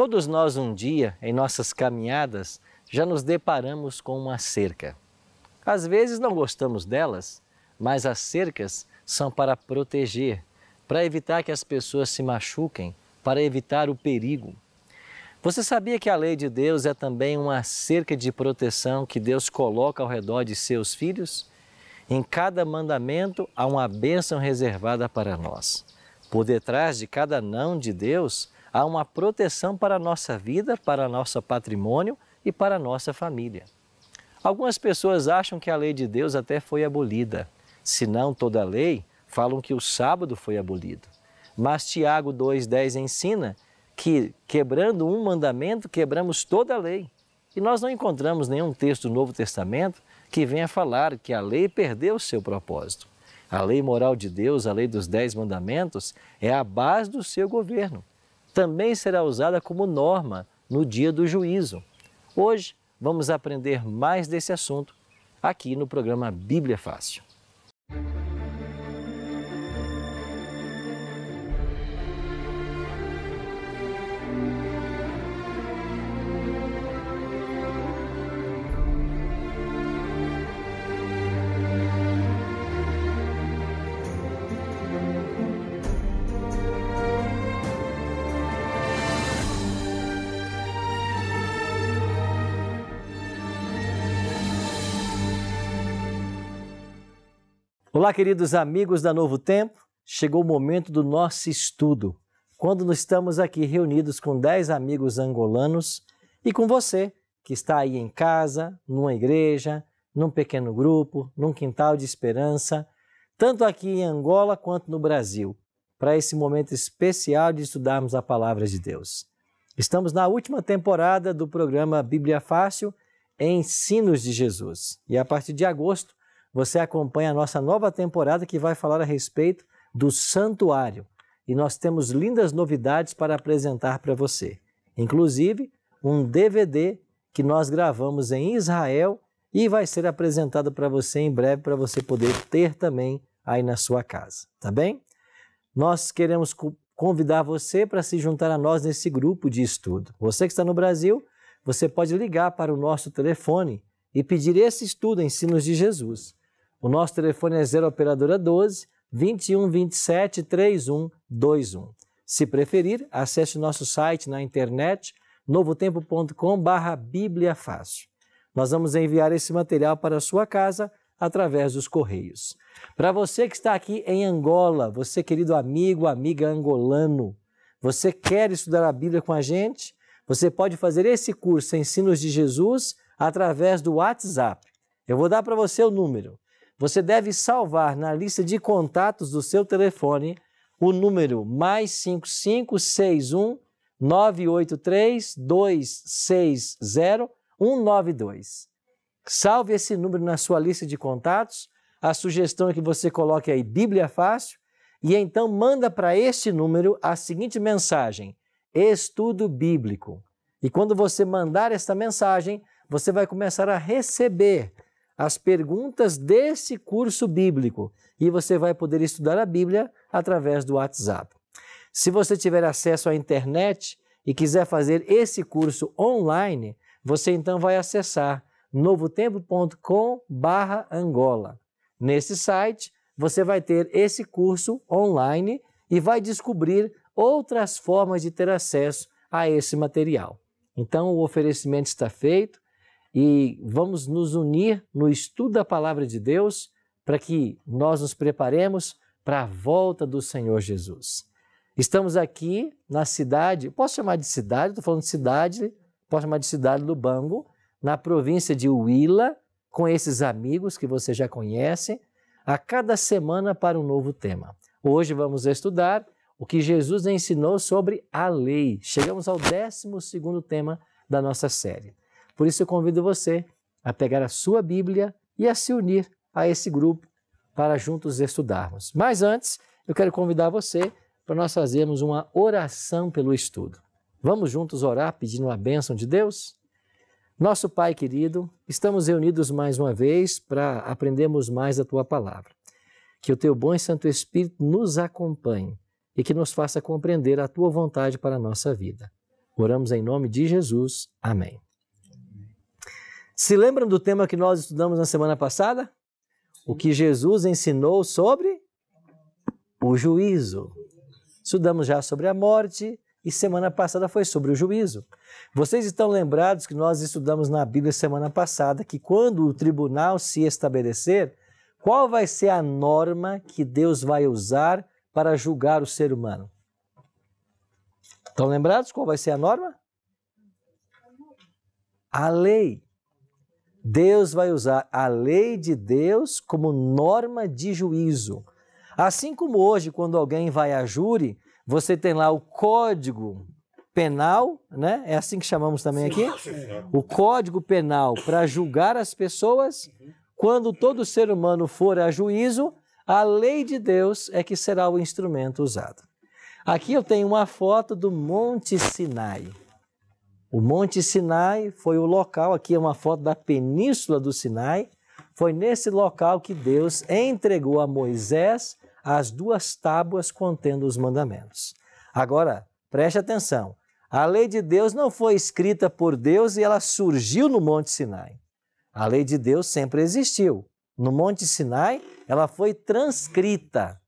Todos nós, um dia, em nossas caminhadas, já nos deparamos com uma cerca. Às vezes não gostamos delas, mas as cercas são para proteger, para evitar que as pessoas se machuquem, para evitar o perigo. Você sabia que a lei de Deus é também uma cerca de proteção que Deus coloca ao redor de seus filhos? Em cada mandamento há uma bênção reservada para nós. Por detrás de cada não de Deus há uma proteção para a nossa vida, para nosso patrimônio e para a nossa família. Algumas pessoas acham que a lei de Deus até foi abolida. Se não toda a lei, falam que o sábado foi abolido. Mas Tiago 2,10 ensina que, quebrando um mandamento, quebramos toda a lei. E nós não encontramos nenhum texto do Novo Testamento que venha falar que a lei perdeu seu propósito. A lei moral de Deus, a lei dos dez mandamentos, é a base do seu governo também será usada como norma no dia do juízo. Hoje vamos aprender mais desse assunto aqui no programa Bíblia Fácil. Olá, queridos amigos da Novo Tempo. Chegou o momento do nosso estudo, quando nós estamos aqui reunidos com 10 amigos angolanos e com você que está aí em casa, numa igreja, num pequeno grupo, num quintal de esperança, tanto aqui em Angola quanto no Brasil, para esse momento especial de estudarmos a palavra de Deus. Estamos na última temporada do programa Bíblia Fácil, Ensinos de Jesus. E a partir de agosto, você acompanha a nossa nova temporada que vai falar a respeito do santuário. E nós temos lindas novidades para apresentar para você. Inclusive, um DVD que nós gravamos em Israel e vai ser apresentado para você em breve, para você poder ter também aí na sua casa, tá bem? Nós queremos convidar você para se juntar a nós nesse grupo de estudo. Você que está no Brasil, você pode ligar para o nosso telefone e pedir esse estudo, Ensinos de Jesus. O nosso telefone é 0 operadora 12 21 27 3121. Se preferir, acesse o nosso site na internet novotempo.com/barra Bíblia Fácil. Nós vamos enviar esse material para a sua casa através dos correios. Para você que está aqui em Angola, você querido amigo, amiga angolano, você quer estudar a Bíblia com a gente? Você pode fazer esse curso Ensinos de Jesus através do WhatsApp. Eu vou dar para você o número você deve salvar na lista de contatos do seu telefone o número mais 5561 983 260 192. Salve esse número na sua lista de contatos. A sugestão é que você coloque aí Bíblia Fácil e então manda para este número a seguinte mensagem: Estudo Bíblico. E quando você mandar esta mensagem, você vai começar a receber as perguntas desse curso bíblico e você vai poder estudar a Bíblia através do WhatsApp. Se você tiver acesso à internet e quiser fazer esse curso online, você então vai acessar novotempo.com/angola. Nesse site, você vai ter esse curso online e vai descobrir outras formas de ter acesso a esse material. Então, o oferecimento está feito e vamos nos unir no estudo da palavra de Deus para que nós nos preparemos para a volta do Senhor Jesus. Estamos aqui na cidade, posso chamar de cidade, estou falando de cidade, posso chamar de cidade do Bango, na província de Huila, com esses amigos que você já conhece, a cada semana para um novo tema. Hoje vamos estudar o que Jesus ensinou sobre a lei. Chegamos ao 12 segundo tema da nossa série. Por isso eu convido você a pegar a sua Bíblia e a se unir a esse grupo para juntos estudarmos. Mas antes, eu quero convidar você para nós fazermos uma oração pelo estudo. Vamos juntos orar pedindo a bênção de Deus? Nosso Pai querido, estamos reunidos mais uma vez para aprendermos mais a tua palavra. Que o teu bom e santo Espírito nos acompanhe e que nos faça compreender a tua vontade para a nossa vida. Oramos em nome de Jesus. Amém. Se lembram do tema que nós estudamos na semana passada? O que Jesus ensinou sobre o juízo. Estudamos já sobre a morte e semana passada foi sobre o juízo. Vocês estão lembrados que nós estudamos na Bíblia semana passada que quando o tribunal se estabelecer, qual vai ser a norma que Deus vai usar para julgar o ser humano? Estão lembrados qual vai ser a norma? A lei. Deus vai usar a lei de Deus como norma de juízo. Assim como hoje, quando alguém vai a júri, você tem lá o código penal, né? É assim que chamamos também aqui? O código penal para julgar as pessoas. Uhum. Quando todo ser humano for a juízo, a lei de Deus é que será o instrumento usado. Aqui eu tenho uma foto do Monte Sinai. O Monte Sinai foi o local, aqui é uma foto da península do Sinai, foi nesse local que Deus entregou a Moisés as duas tábuas contendo os mandamentos. Agora, preste atenção: a lei de Deus não foi escrita por Deus e ela surgiu no Monte Sinai. A lei de Deus sempre existiu. No Monte Sinai, ela foi transcrita,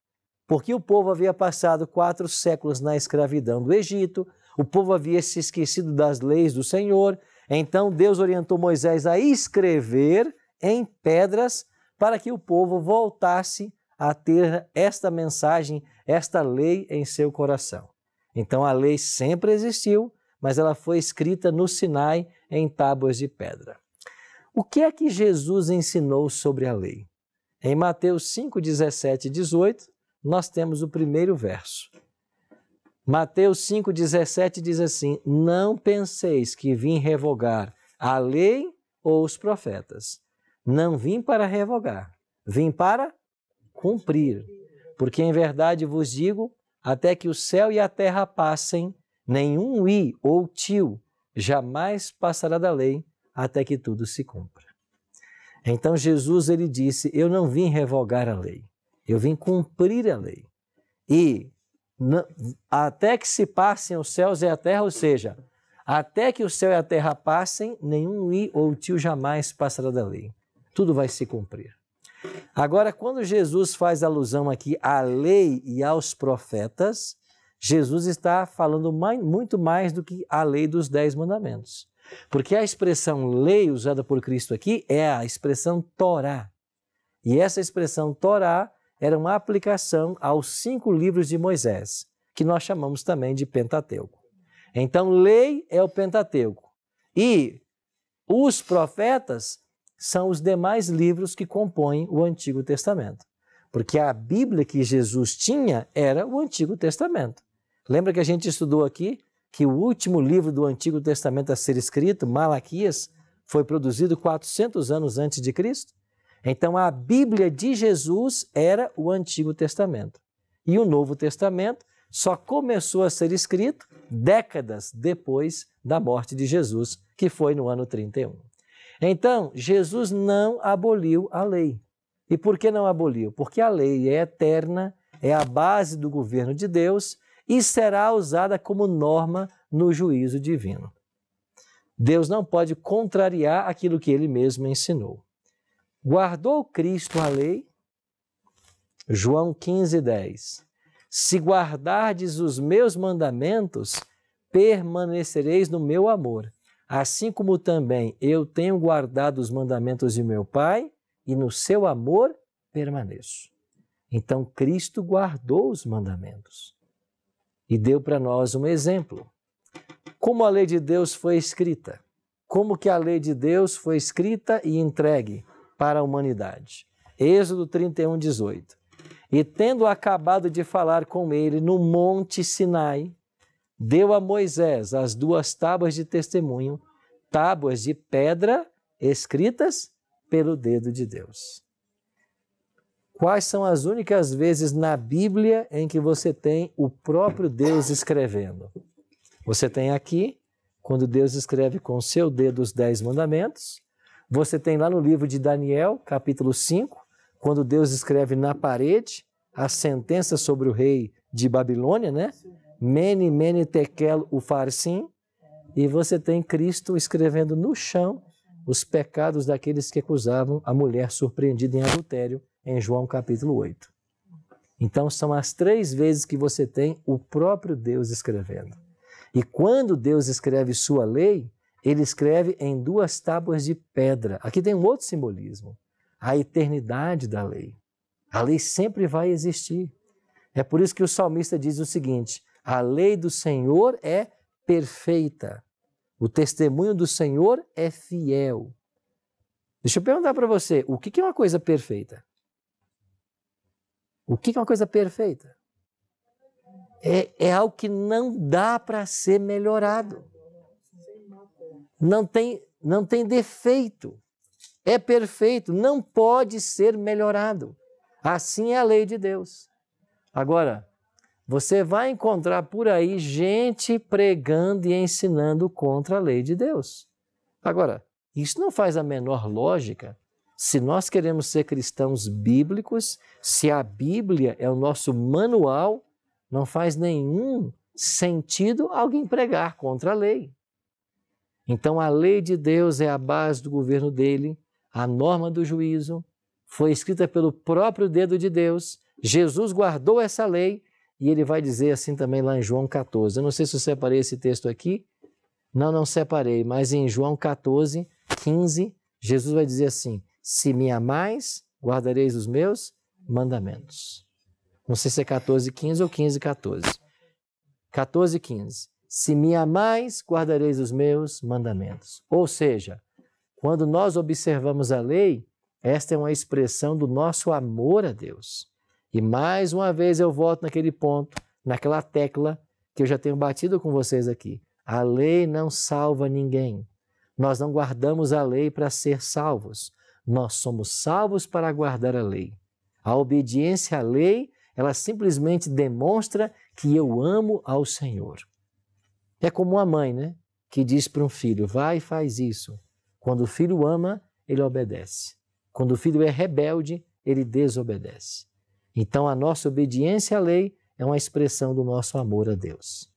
porque o povo havia passado quatro séculos na escravidão do Egito, o povo havia se esquecido das leis do Senhor. Então Deus orientou Moisés a escrever em pedras para que o povo voltasse a ter esta mensagem, esta lei em seu coração. Então a lei sempre existiu, mas ela foi escrita no Sinai em tábuas de pedra. O que é que Jesus ensinou sobre a lei? Em Mateus 5, 17 e 18, nós temos o primeiro verso. Mateus 5,17 diz assim: Não penseis que vim revogar a lei ou os profetas. Não vim para revogar, vim para cumprir. Porque em verdade vos digo: até que o céu e a terra passem, nenhum i ou tio jamais passará da lei, até que tudo se cumpra. Então Jesus ele disse: Eu não vim revogar a lei, eu vim cumprir a lei. E até que se passem os céus e a terra, ou seja, até que o céu e a terra passem, nenhum i ou tio jamais passará da lei. Tudo vai se cumprir. Agora, quando Jesus faz alusão aqui à lei e aos profetas, Jesus está falando mais, muito mais do que a lei dos dez mandamentos. Porque a expressão lei usada por Cristo aqui é a expressão Torá. E essa expressão Torá era uma aplicação aos cinco livros de Moisés, que nós chamamos também de Pentateuco. Então, lei é o Pentateuco. E os profetas são os demais livros que compõem o Antigo Testamento. Porque a Bíblia que Jesus tinha era o Antigo Testamento. Lembra que a gente estudou aqui que o último livro do Antigo Testamento a ser escrito, Malaquias, foi produzido 400 anos antes de Cristo? Então a Bíblia de Jesus era o Antigo Testamento. E o Novo Testamento só começou a ser escrito décadas depois da morte de Jesus, que foi no ano 31. Então, Jesus não aboliu a lei. E por que não aboliu? Porque a lei é eterna, é a base do governo de Deus e será usada como norma no juízo divino. Deus não pode contrariar aquilo que ele mesmo ensinou. Guardou Cristo a lei? João 15, 10. Se guardardes os meus mandamentos, permanecereis no meu amor, assim como também eu tenho guardado os mandamentos de meu Pai, e no seu amor permaneço. Então Cristo guardou os mandamentos e deu para nós um exemplo. Como a lei de Deus foi escrita? Como que a lei de Deus foi escrita e entregue? para a humanidade. Êxodo 31, 18. E tendo acabado de falar com ele no Monte Sinai, deu a Moisés as duas tábuas de testemunho, tábuas de pedra escritas pelo dedo de Deus. Quais são as únicas vezes na Bíblia em que você tem o próprio Deus escrevendo? Você tem aqui, quando Deus escreve com seu dedo os dez mandamentos, você tem lá no livro de Daniel, capítulo 5, quando Deus escreve na parede a sentença sobre o rei de Babilônia, né? Mene, mene, tekel, o farsim. E você tem Cristo escrevendo no chão os pecados daqueles que acusavam a mulher surpreendida em adultério, em João capítulo 8. Então, são as três vezes que você tem o próprio Deus escrevendo. E quando Deus escreve sua lei, ele escreve em duas tábuas de pedra. Aqui tem um outro simbolismo: a eternidade da lei. A lei sempre vai existir. É por isso que o salmista diz o seguinte: a lei do Senhor é perfeita, o testemunho do Senhor é fiel. Deixa eu perguntar para você: o que é uma coisa perfeita? O que é uma coisa perfeita? É, é algo que não dá para ser melhorado não tem, não tem defeito, é perfeito, não pode ser melhorado. Assim é a lei de Deus. Agora, você vai encontrar por aí gente pregando e ensinando contra a lei de Deus. Agora, isso não faz a menor lógica. Se nós queremos ser cristãos bíblicos, se a Bíblia é o nosso manual, não faz nenhum sentido alguém pregar contra a lei. Então, a lei de Deus é a base do governo dele, a norma do juízo foi escrita pelo próprio dedo de Deus. Jesus guardou essa lei e ele vai dizer assim também lá em João 14. Eu não sei se eu separei esse texto aqui. Não, não separei, mas em João 14, 15, Jesus vai dizer assim: Se me amais, guardareis os meus mandamentos. Não sei se é 14, 15 ou 15, 14. 14, 15. Se me amais, guardareis os meus mandamentos. Ou seja, quando nós observamos a lei, esta é uma expressão do nosso amor a Deus. E mais uma vez eu volto naquele ponto, naquela tecla que eu já tenho batido com vocês aqui. A lei não salva ninguém. Nós não guardamos a lei para ser salvos. Nós somos salvos para guardar a lei. A obediência à lei, ela simplesmente demonstra que eu amo ao Senhor. É como uma mãe, né? Que diz para um filho: vai e faz isso. Quando o filho ama, ele obedece. Quando o filho é rebelde, ele desobedece. Então, a nossa obediência à lei é uma expressão do nosso amor a Deus.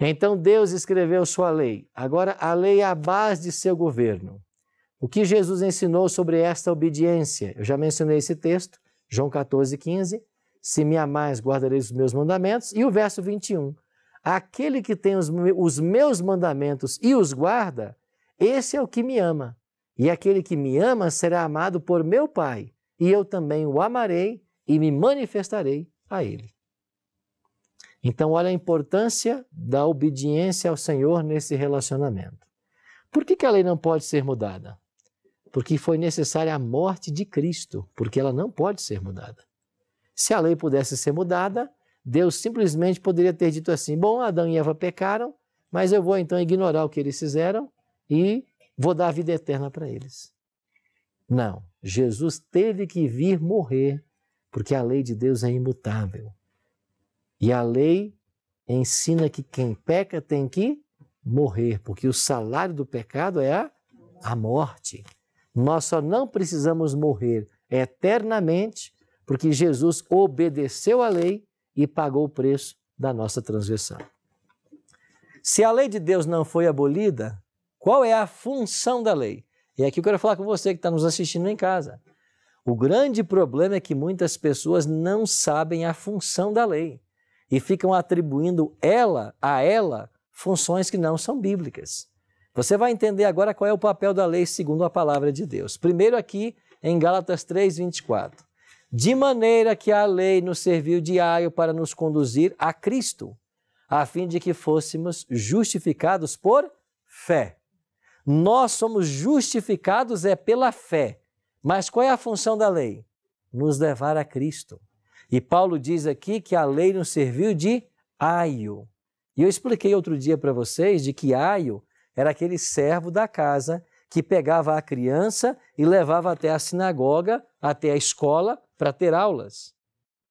Então, Deus escreveu sua lei. Agora, a lei é a base de seu governo. O que Jesus ensinou sobre esta obediência? Eu já mencionei esse texto, João 14, 15. Se me amais, guardareis os meus mandamentos. E o verso 21. Aquele que tem os, meus mandamentos e os guarda, esse é o que me ama. E aquele que me ama será amado por meu Pai, e eu também o amarei e me manifestarei a ele. Então, olha a importância da obediência ao Senhor nesse relacionamento. Por que, que a lei não pode ser mudada? Porque foi necessária a morte de Cristo, porque ela não pode ser mudada. Se a lei pudesse ser mudada, Deus simplesmente poderia ter dito assim: Bom, Adão e Eva pecaram, mas eu vou então ignorar o que eles fizeram e vou dar a vida eterna para eles. Não, Jesus teve que vir morrer, porque a lei de Deus é imutável. E a lei ensina que quem peca tem que morrer, porque o salário do pecado é a, a morte. Nós só não precisamos morrer eternamente, porque Jesus obedeceu à lei e pagou o preço da nossa transgressão. Se a lei de Deus não foi abolida, qual é a função da lei? E é aqui eu quero falar com você que está nos assistindo em casa. O grande problema é que muitas pessoas não sabem a função da lei e ficam atribuindo ela a ela funções que não são bíblicas. Você vai entender agora qual é o papel da lei segundo a palavra de Deus. Primeiro aqui em Gálatas 3:24 de maneira que a lei nos serviu de aio para nos conduzir a Cristo, a fim de que fôssemos justificados por fé. Nós somos justificados é pela fé. Mas qual é a função da lei? Nos levar a Cristo. E Paulo diz aqui que a lei nos serviu de aio. E eu expliquei outro dia para vocês de que aio era aquele servo da casa que pegava a criança e levava até a sinagoga, até a escola, para ter aulas.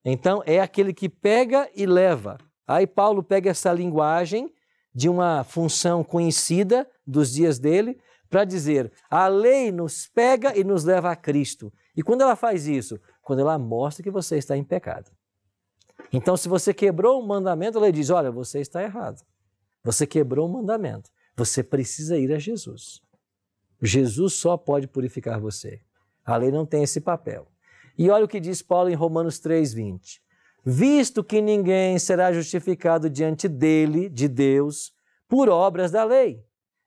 Então, é aquele que pega e leva. Aí, Paulo pega essa linguagem de uma função conhecida dos dias dele para dizer: a lei nos pega e nos leva a Cristo. E quando ela faz isso? Quando ela mostra que você está em pecado. Então, se você quebrou um mandamento, ela diz: olha, você está errado. Você quebrou um mandamento. Você precisa ir a Jesus. Jesus só pode purificar você. A lei não tem esse papel. E olha o que diz Paulo em Romanos 3:20. Visto que ninguém será justificado diante dele, de Deus, por obras da lei,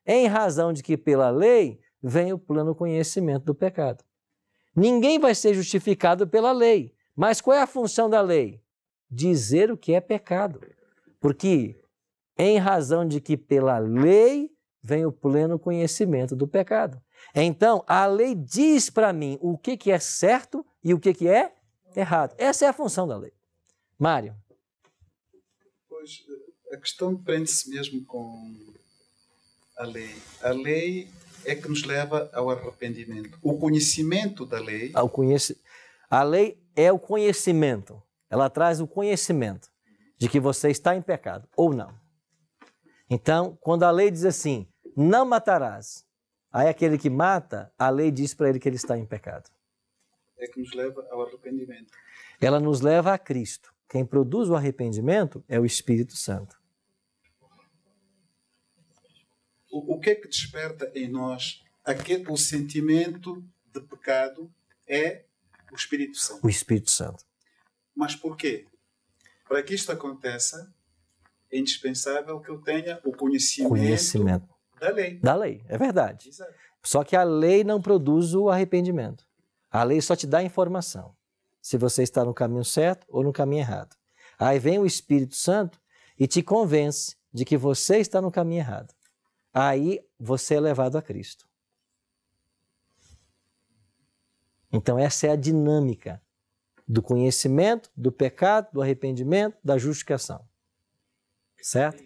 em razão de que pela lei vem o pleno conhecimento do pecado. Ninguém vai ser justificado pela lei. Mas qual é a função da lei? Dizer o que é pecado. Porque em razão de que pela lei vem o pleno conhecimento do pecado. Então, a lei diz para mim o que, que é certo e o que, que é errado. Essa é a função da lei. Mário. Pois, a questão prende-se mesmo com a lei. A lei é que nos leva ao arrependimento. O conhecimento da lei. Ao conheci... A lei é o conhecimento. Ela traz o conhecimento de que você está em pecado ou não. Então, quando a lei diz assim, não matarás, aí aquele que mata, a lei diz para ele que ele está em pecado é que nos leva ao arrependimento. Ela nos leva a Cristo. Quem produz o arrependimento é o Espírito Santo. O, o que é que desperta em nós aquele, o sentimento de pecado? É o Espírito Santo. O Espírito Santo. Mas por quê? Para que isto aconteça, é indispensável que eu tenha o conhecimento, conhecimento. da lei. Da lei, é verdade. Exato. Só que a lei não produz o arrependimento. A lei só te dá informação se você está no caminho certo ou no caminho errado. Aí vem o Espírito Santo e te convence de que você está no caminho errado. Aí você é levado a Cristo. Então, essa é a dinâmica do conhecimento, do pecado, do arrependimento, da justificação. Certo?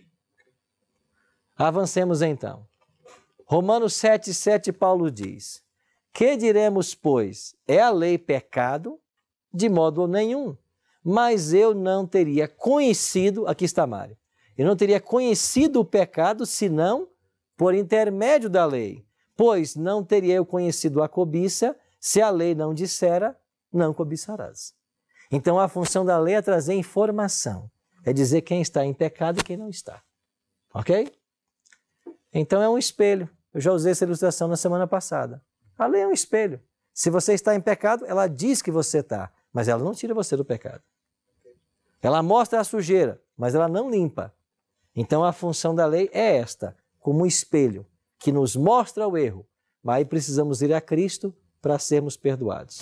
Avancemos então. Romanos 7,7, Paulo diz: que diremos, pois? É a lei pecado? De modo nenhum. Mas eu não teria conhecido, aqui está Mário, eu não teria conhecido o pecado senão por intermédio da lei. Pois não teria eu conhecido a cobiça se a lei não dissera, não cobiçarás. Então a função da lei é trazer informação, é dizer quem está em pecado e quem não está. Ok? Então é um espelho. Eu já usei essa ilustração na semana passada. A lei é um espelho. Se você está em pecado, ela diz que você está, mas ela não tira você do pecado. Ela mostra a sujeira, mas ela não limpa. Então a função da lei é esta, como um espelho que nos mostra o erro, mas aí precisamos ir a Cristo para sermos perdoados.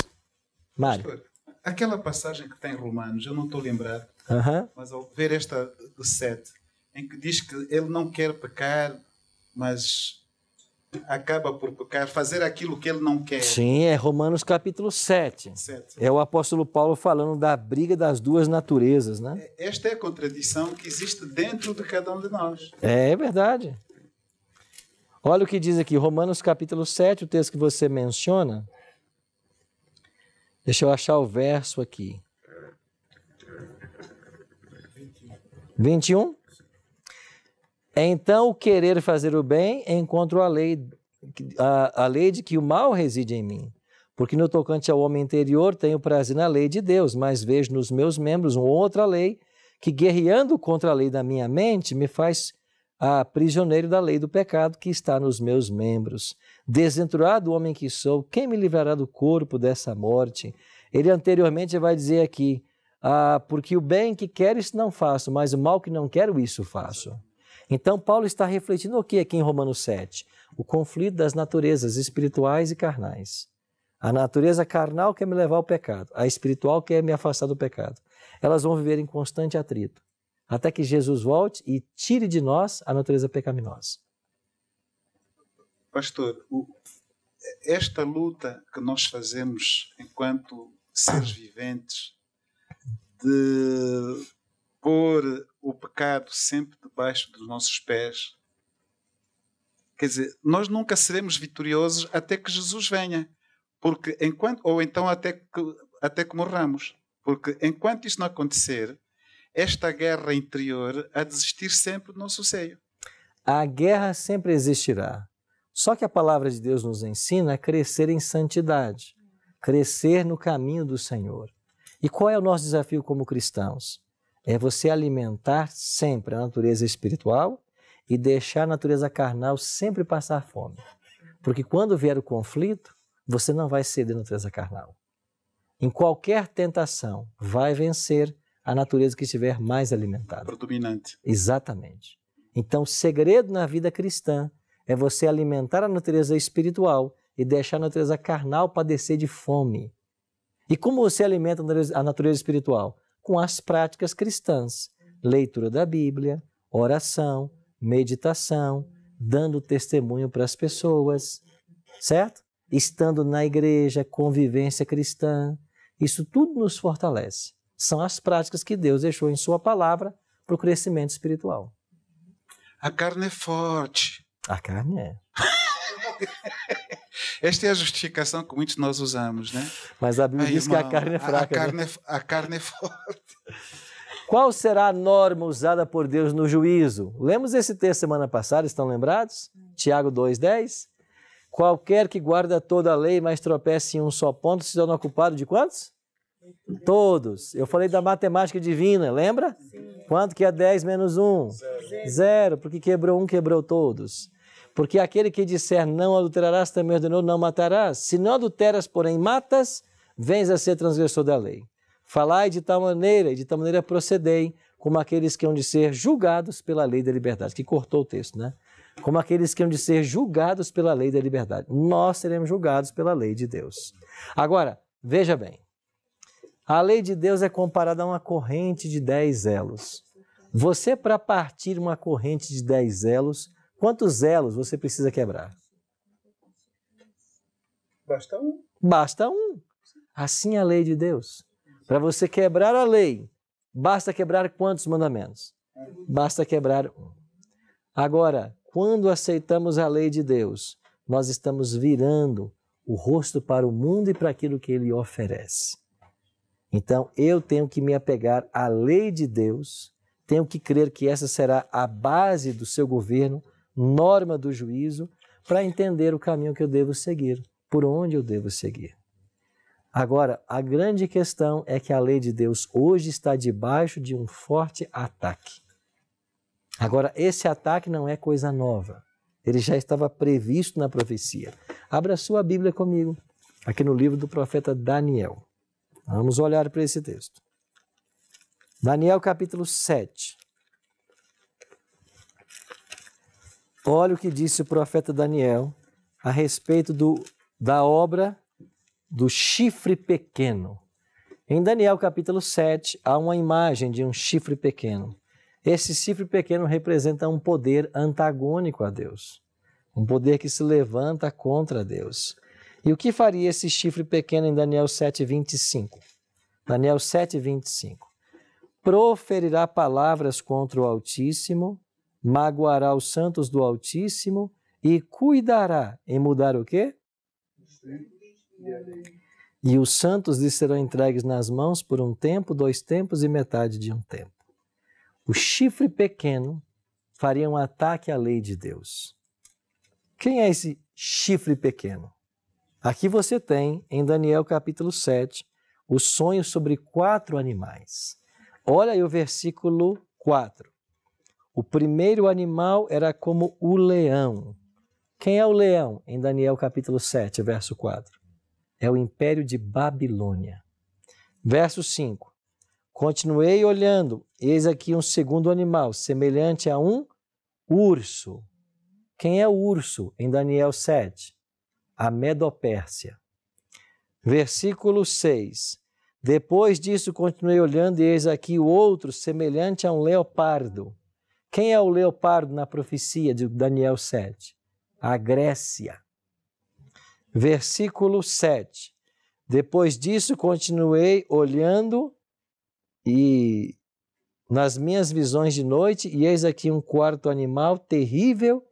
Mário. Aquela passagem que tem em Romanos, eu não estou lembrado, mas ao ver esta do 7, em que diz que ele não quer pecar, mas acaba por fazer aquilo que ele não quer. Sim, é Romanos capítulo 7. É o apóstolo Paulo falando da briga das duas naturezas, né? É, esta é a contradição que existe dentro de cada um de nós. É, é verdade. Olha o que diz aqui, Romanos capítulo 7, o texto que você menciona. Deixa eu achar o verso aqui. 21? É então, o querer fazer o bem encontro a lei, a, a lei de que o mal reside em mim. Porque no tocante ao homem interior tenho prazer na lei de Deus, mas vejo nos meus membros uma outra lei que, guerreando contra a lei da minha mente, me faz prisioneiro da lei do pecado que está nos meus membros. Desventurado homem que sou, quem me livrará do corpo dessa morte? Ele anteriormente vai dizer aqui: ah, porque o bem que quero isso não faço, mas o mal que não quero, isso faço. Então, Paulo está refletindo o que aqui em Romanos 7? O conflito das naturezas espirituais e carnais. A natureza carnal quer me levar ao pecado, a espiritual quer me afastar do pecado. Elas vão viver em constante atrito, até que Jesus volte e tire de nós a natureza pecaminosa. Pastor, esta luta que nós fazemos enquanto seres viventes de pôr o pecado sempre debaixo dos nossos pés. Quer dizer, nós nunca seremos vitoriosos até que Jesus venha, porque enquanto ou então até que até que morramos, porque enquanto isso não acontecer, esta guerra interior há de existir sempre do nosso seio. A guerra sempre existirá. Só que a palavra de Deus nos ensina a crescer em santidade, crescer no caminho do Senhor. E qual é o nosso desafio como cristãos? é você alimentar sempre a natureza espiritual e deixar a natureza carnal sempre passar fome. Porque quando vier o conflito, você não vai ceder à natureza carnal. Em qualquer tentação, vai vencer a natureza que estiver mais alimentada. Predominante. Exatamente. Então, o segredo na vida cristã é você alimentar a natureza espiritual e deixar a natureza carnal padecer de fome. E como você alimenta a natureza espiritual? com as práticas cristãs: leitura da Bíblia, oração, meditação, dando testemunho para as pessoas, certo? Estando na igreja, convivência cristã. Isso tudo nos fortalece. São as práticas que Deus deixou em Sua palavra para o crescimento espiritual. A carne é forte. A carne é. Esta é a justificação que muitos nós usamos, né? Mas a Bíblia Aí, diz irmão, que a carne é fraca. A, né? carne, né? a carne é forte. Qual será a norma usada por Deus no juízo? Lemos esse texto semana passada, estão lembrados? Tiago 2,10. Qualquer que guarda toda a lei, mas tropece em um só ponto, se torna ocupado de quantos? Todos. Eu falei da matemática divina, lembra? Sim. Quanto que é 10 menos 1? Zero. Zero, porque quebrou um, quebrou todos. Porque aquele que disser não adulterarás também ordenou não matarás. Se não adulteras, porém matas, vens a ser transgressor da lei. Falai de tal maneira e de tal maneira procedei, como aqueles que hão de ser julgados pela lei da liberdade. Que cortou o texto, né? Como aqueles que hão de ser julgados pela lei da liberdade. Nós seremos julgados pela lei de Deus. Agora, veja bem. A lei de Deus é comparada a uma corrente de dez elos. Você, para partir uma corrente de dez elos, Quantos elos você precisa quebrar? Basta um. Basta um. Assim é a lei de Deus. Para você quebrar a lei, basta quebrar quantos mandamentos? Basta quebrar um. Agora, quando aceitamos a lei de Deus, nós estamos virando o rosto para o mundo e para aquilo que ele oferece. Então, eu tenho que me apegar à lei de Deus, tenho que crer que essa será a base do seu governo, norma do juízo, para entender o caminho que eu devo seguir, por onde eu devo seguir. Agora, a grande questão é que a lei de Deus hoje está debaixo de um forte ataque. Agora, esse ataque não é coisa nova. Ele já estava previsto na profecia. Abra sua Bíblia comigo, aqui no livro do profeta Daniel. Vamos olhar para esse texto. Daniel capítulo 7. Olha o que disse o profeta Daniel a respeito do, da obra do chifre pequeno. Em Daniel capítulo 7, há uma imagem de um chifre pequeno. Esse chifre pequeno representa um poder antagônico a Deus, um poder que se levanta contra Deus. E o que faria esse chifre pequeno em Daniel 25? Daniel 25. Proferirá palavras contra o Altíssimo magoará os santos do Altíssimo e cuidará em mudar o quê? E os santos lhe serão entregues nas mãos por um tempo, dois tempos e metade de um tempo. O chifre pequeno faria um ataque à lei de Deus. Quem é esse chifre pequeno? Aqui você tem, em Daniel capítulo 7, o sonho sobre quatro animais. Olha aí o versículo 4. O primeiro animal era como o leão. Quem é o leão? Em Daniel capítulo 7, verso 4. É o império de Babilônia. Verso 5. Continuei olhando, eis aqui um segundo animal, semelhante a um urso. Quem é o urso? Em Daniel 7. A Medopérsia. Versículo 6. Depois disso, continuei olhando, e eis aqui o outro, semelhante a um leopardo. Quem é o leopardo na profecia de Daniel 7? A Grécia. Versículo 7. Depois disso, continuei olhando e nas minhas visões de noite, e eis aqui um quarto animal terrível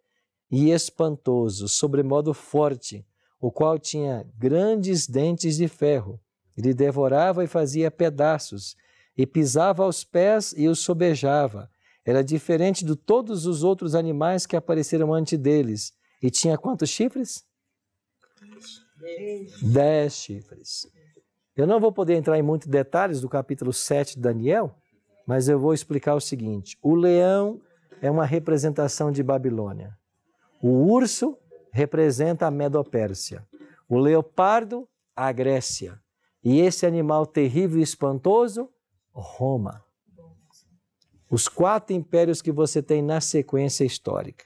e espantoso, sobremodo forte, o qual tinha grandes dentes de ferro. Ele devorava e fazia pedaços, e pisava aos pés e os sobejava era diferente de todos os outros animais que apareceram antes deles. E tinha quantos chifres? Dez. chifres. Eu não vou poder entrar em muitos detalhes do capítulo 7 de Daniel, mas eu vou explicar o seguinte: o leão é uma representação de Babilônia. O urso representa a Medopérsia. O leopardo, a Grécia. E esse animal terrível e espantoso, Roma os quatro impérios que você tem na sequência histórica.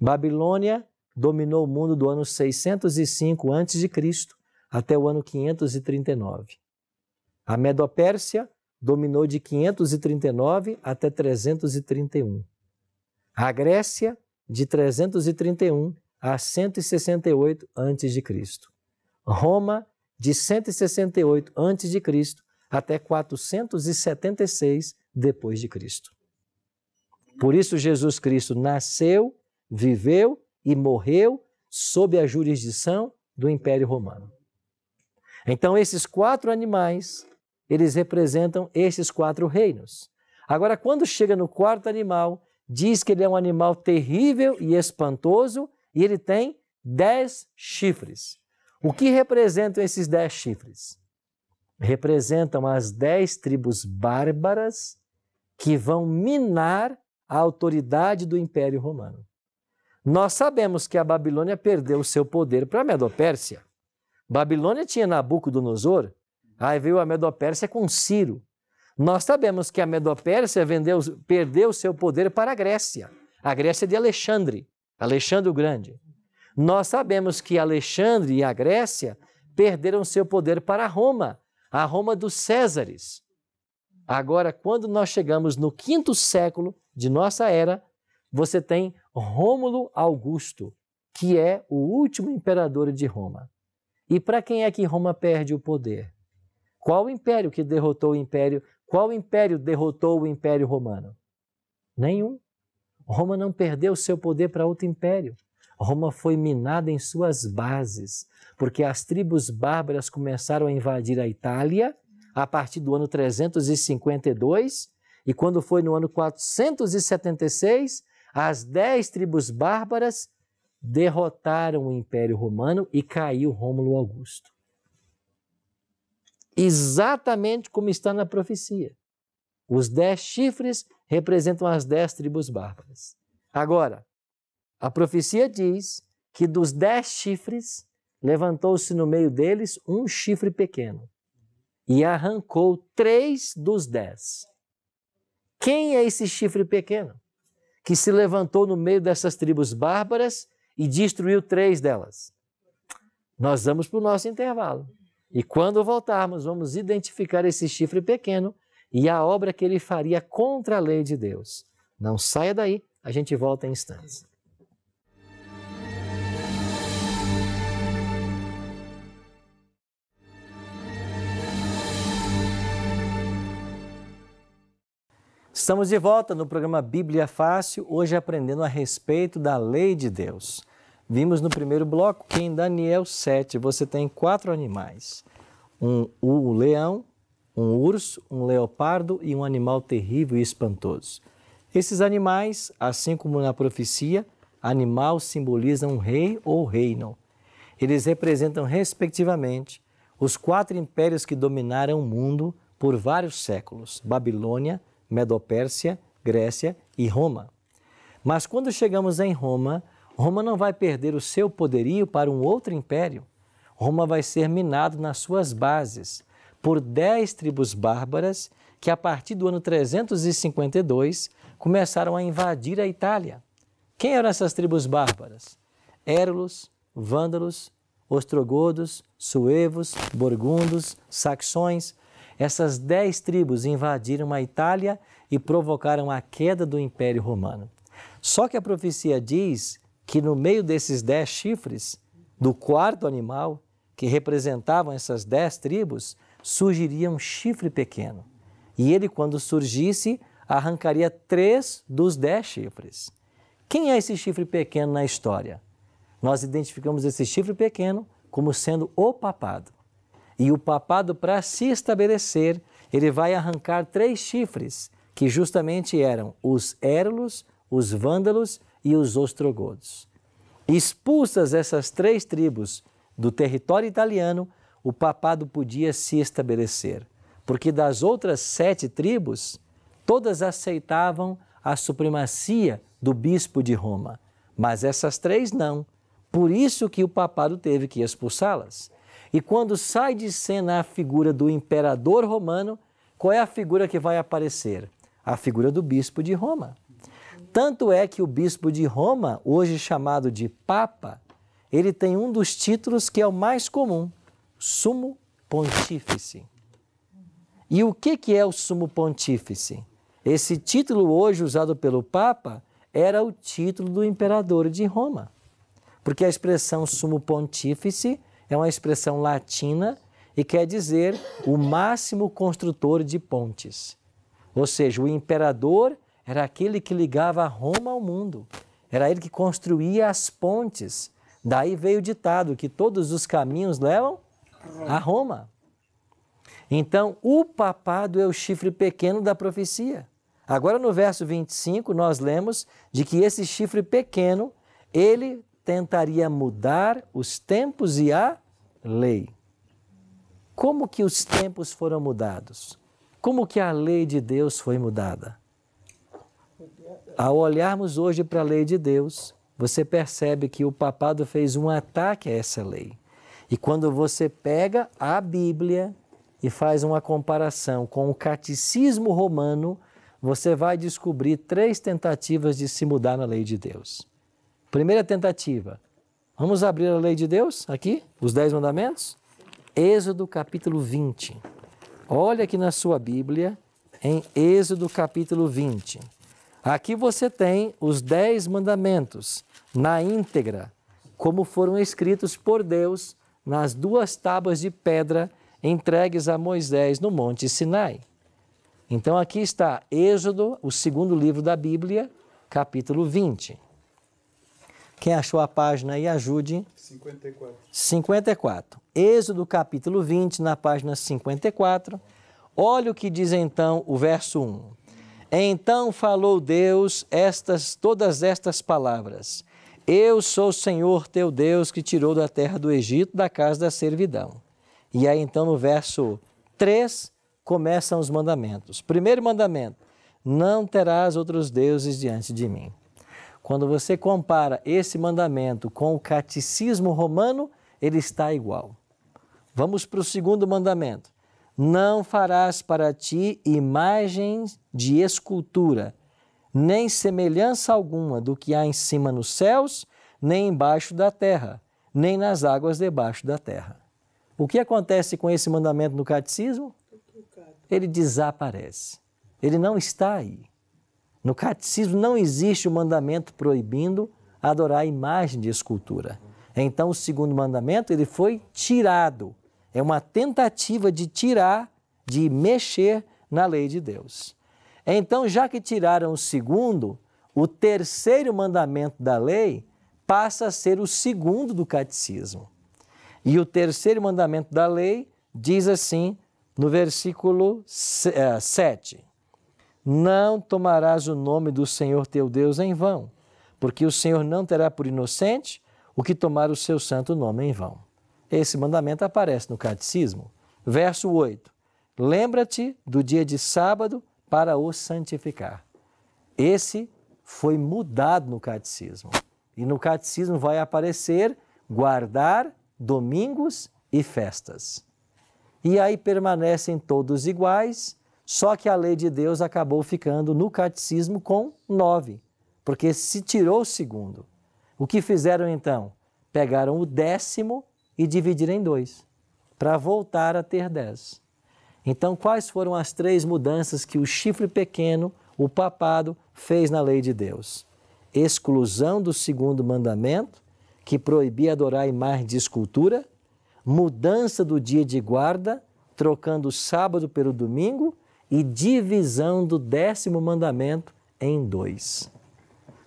Babilônia dominou o mundo do ano 605 a.C. até o ano 539. A Medopérsia dominou de 539 até 331. A Grécia, de 331 a 168 a.C. Roma, de 168 a.C até 476 depois de Cristo. Por isso Jesus Cristo nasceu, viveu e morreu sob a jurisdição do Império Romano. Então esses quatro animais, eles representam esses quatro reinos. Agora quando chega no quarto animal, diz que ele é um animal terrível e espantoso e ele tem dez chifres. O que representam esses dez chifres? representam as dez tribos bárbaras que vão minar a autoridade do Império Romano. Nós sabemos que a Babilônia perdeu o seu poder para a Medopérsia. Babilônia tinha Nabucodonosor, aí veio a Medopérsia com Ciro. Nós sabemos que a Medopérsia vendeu, perdeu o seu poder para a Grécia, a Grécia de Alexandre, Alexandre o Grande. Nós sabemos que Alexandre e a Grécia perderam seu poder para Roma, a Roma dos Césares. Agora, quando nós chegamos no quinto século de nossa era, você tem Rômulo Augusto, que é o último imperador de Roma. E para quem é que Roma perde o poder? Qual império que derrotou o império? Qual império derrotou o império romano? Nenhum. Roma não perdeu seu poder para outro império. Roma foi minada em suas bases, porque as tribos bárbaras começaram a invadir a Itália a partir do ano 352, e quando foi no ano 476, as dez tribos bárbaras derrotaram o Império Romano e caiu Rômulo Augusto. Exatamente como está na profecia. Os dez chifres representam as dez tribos bárbaras. Agora, a profecia diz que dos dez chifres, levantou-se no meio deles um chifre pequeno e arrancou três dos dez. Quem é esse chifre pequeno que se levantou no meio dessas tribos bárbaras e destruiu três delas? Nós vamos para o nosso intervalo. E quando voltarmos, vamos identificar esse chifre pequeno e a obra que ele faria contra a lei de Deus. Não saia daí, a gente volta em instantes. Estamos de volta no programa Bíblia Fácil, hoje aprendendo a respeito da lei de Deus. Vimos no primeiro bloco que em Daniel 7 você tem quatro animais: um, um leão, um urso, um leopardo e um animal terrível e espantoso. Esses animais, assim como na profecia, animal simbolizam um rei ou reino. Eles representam, respectivamente, os quatro impérios que dominaram o mundo por vários séculos: Babilônia, Medopérsia, Grécia e Roma. Mas quando chegamos em Roma, Roma não vai perder o seu poderio para um outro império. Roma vai ser minado nas suas bases por dez tribos bárbaras que, a partir do ano 352, começaram a invadir a Itália. Quem eram essas tribos bárbaras? Érulos, vândalos, ostrogodos, suevos, borgundos, saxões, essas dez tribos invadiram a Itália e provocaram a queda do Império Romano. Só que a profecia diz que no meio desses dez chifres, do quarto animal, que representavam essas dez tribos, surgiria um chifre pequeno. E ele, quando surgisse, arrancaria três dos dez chifres. Quem é esse chifre pequeno na história? Nós identificamos esse chifre pequeno como sendo o papado. E o papado, para se estabelecer, ele vai arrancar três chifres, que justamente eram os Érulos, os Vândalos e os Ostrogodos. Expulsas essas três tribos do território italiano, o papado podia se estabelecer, porque das outras sete tribos, todas aceitavam a supremacia do bispo de Roma, mas essas três não. Por isso que o papado teve que expulsá-las. E quando sai de cena a figura do imperador romano, qual é a figura que vai aparecer? A figura do bispo de Roma. Tanto é que o bispo de Roma, hoje chamado de Papa, ele tem um dos títulos que é o mais comum, Sumo Pontífice. E o que, que é o Sumo Pontífice? Esse título hoje usado pelo Papa era o título do imperador de Roma, porque a expressão Sumo Pontífice é uma expressão latina e quer dizer o máximo construtor de pontes. Ou seja, o imperador era aquele que ligava Roma ao mundo, era ele que construía as pontes. Daí veio o ditado que todos os caminhos levam a Roma. Então, o papado é o chifre pequeno da profecia. Agora, no verso 25, nós lemos de que esse chifre pequeno, ele tentaria mudar os tempos e a lei. Como que os tempos foram mudados? Como que a lei de Deus foi mudada? Ao olharmos hoje para a lei de Deus, você percebe que o papado fez um ataque a essa lei. E quando você pega a Bíblia e faz uma comparação com o catecismo romano, você vai descobrir três tentativas de se mudar na lei de Deus. Primeira tentativa, Vamos abrir a lei de Deus aqui, os Dez Mandamentos? Êxodo capítulo 20. Olha aqui na sua Bíblia, em Êxodo capítulo 20. Aqui você tem os Dez Mandamentos na íntegra, como foram escritos por Deus nas duas tábuas de pedra entregues a Moisés no Monte Sinai. Então aqui está Êxodo, o segundo livro da Bíblia, capítulo 20. Quem achou a página aí, ajude. 54. 54. Êxodo capítulo 20, na página 54. Olha o que diz então o verso 1. Então falou Deus estas todas estas palavras: Eu sou o Senhor teu Deus que tirou da terra do Egito, da casa da servidão. E aí então no verso 3 começam os mandamentos. Primeiro mandamento: Não terás outros deuses diante de mim. Quando você compara esse mandamento com o catecismo romano, ele está igual. Vamos para o segundo mandamento. Não farás para ti imagens de escultura, nem semelhança alguma do que há em cima nos céus, nem embaixo da terra, nem nas águas debaixo da terra. O que acontece com esse mandamento no catecismo? Ele desaparece. Ele não está aí. No catecismo não existe o um mandamento proibindo adorar a imagem de escultura. Então, o segundo mandamento ele foi tirado. É uma tentativa de tirar, de mexer na lei de Deus. Então, já que tiraram o segundo, o terceiro mandamento da lei passa a ser o segundo do catecismo. E o terceiro mandamento da lei diz assim no versículo 7. Eh, não tomarás o nome do Senhor teu Deus em vão, porque o Senhor não terá por inocente o que tomar o seu santo nome em vão. Esse mandamento aparece no Catecismo. Verso 8: Lembra-te do dia de sábado para o santificar. Esse foi mudado no Catecismo. E no Catecismo vai aparecer guardar domingos e festas. E aí permanecem todos iguais só que a lei de Deus acabou ficando no catecismo com nove, porque se tirou o segundo. O que fizeram então? Pegaram o décimo e dividiram em dois, para voltar a ter dez. Então, quais foram as três mudanças que o chifre pequeno, o papado, fez na lei de Deus? Exclusão do segundo mandamento, que proibia adorar imagem de escultura, mudança do dia de guarda, trocando o sábado pelo domingo e divisão do décimo mandamento em dois.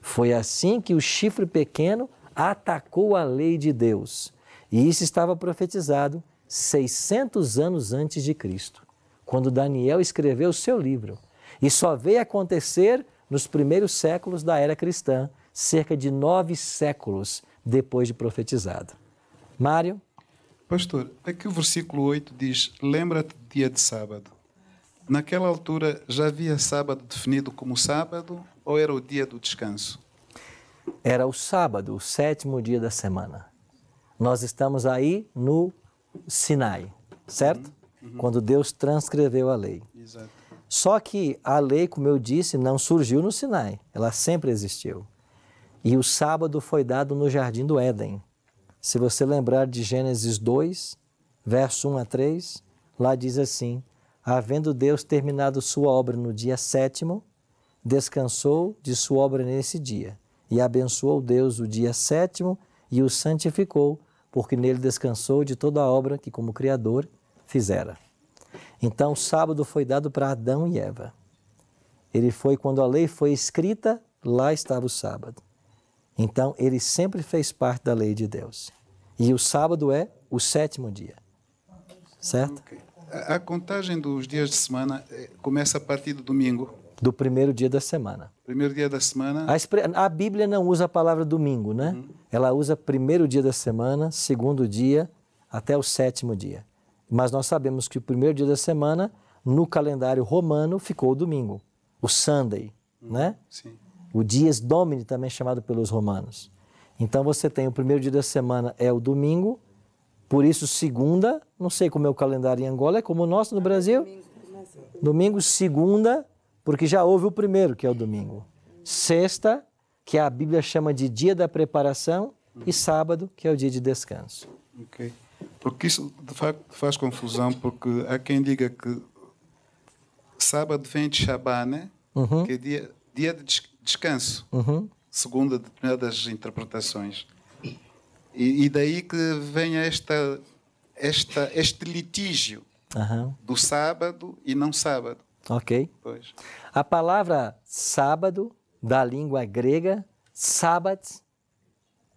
Foi assim que o chifre pequeno atacou a lei de Deus. E isso estava profetizado 600 anos antes de Cristo, quando Daniel escreveu seu livro. E só veio acontecer nos primeiros séculos da era cristã, cerca de nove séculos depois de profetizado. Mário? Pastor, aqui o versículo 8 diz: Lembra-te do dia de sábado. Naquela altura já havia sábado definido como sábado ou era o dia do descanso? Era o sábado, o sétimo dia da semana. Nós estamos aí no Sinai, certo? Uhum, uhum. Quando Deus transcreveu a lei. Exato. Só que a lei, como eu disse, não surgiu no Sinai, ela sempre existiu. E o sábado foi dado no jardim do Éden. Se você lembrar de Gênesis 2, verso 1 a 3, lá diz assim: havendo Deus terminado sua obra no dia sétimo, descansou de sua obra nesse dia. E abençoou Deus o dia sétimo e o santificou, porque nele descansou de toda a obra que, como Criador, fizera. Então, o sábado foi dado para Adão e Eva. Ele foi, quando a lei foi escrita, lá estava o sábado. Então, ele sempre fez parte da lei de Deus. E o sábado é o sétimo dia. Certo? Okay. A contagem dos dias de semana eh, começa a partir do domingo. Do primeiro dia da semana. Primeiro dia da semana. A, expre... a Bíblia não usa a palavra domingo, né? Hum. Ela usa primeiro dia da semana, segundo dia, até o sétimo dia. Mas nós sabemos que o primeiro dia da semana, no calendário romano, ficou o domingo, o Sunday, hum. né? Sim. O Dies domini também é chamado pelos romanos. Então você tem o primeiro dia da semana é o domingo, por isso, segunda, não sei como é o calendário em Angola, é como o nosso no Brasil. Domingo, segunda, porque já houve o primeiro, que é o domingo. Sexta, que a Bíblia chama de dia da preparação, e sábado, que é o dia de descanso. Ok. Porque isso, de facto, faz confusão, porque há quem diga que sábado vem de Shabbat, né? Uhum. Que é dia, dia de descanso, uhum. segundo determinadas interpretações. E, e daí que vem esta, esta, este litígio uhum. do sábado e não sábado. Ok. Pois. A palavra sábado, da língua grega, sabbat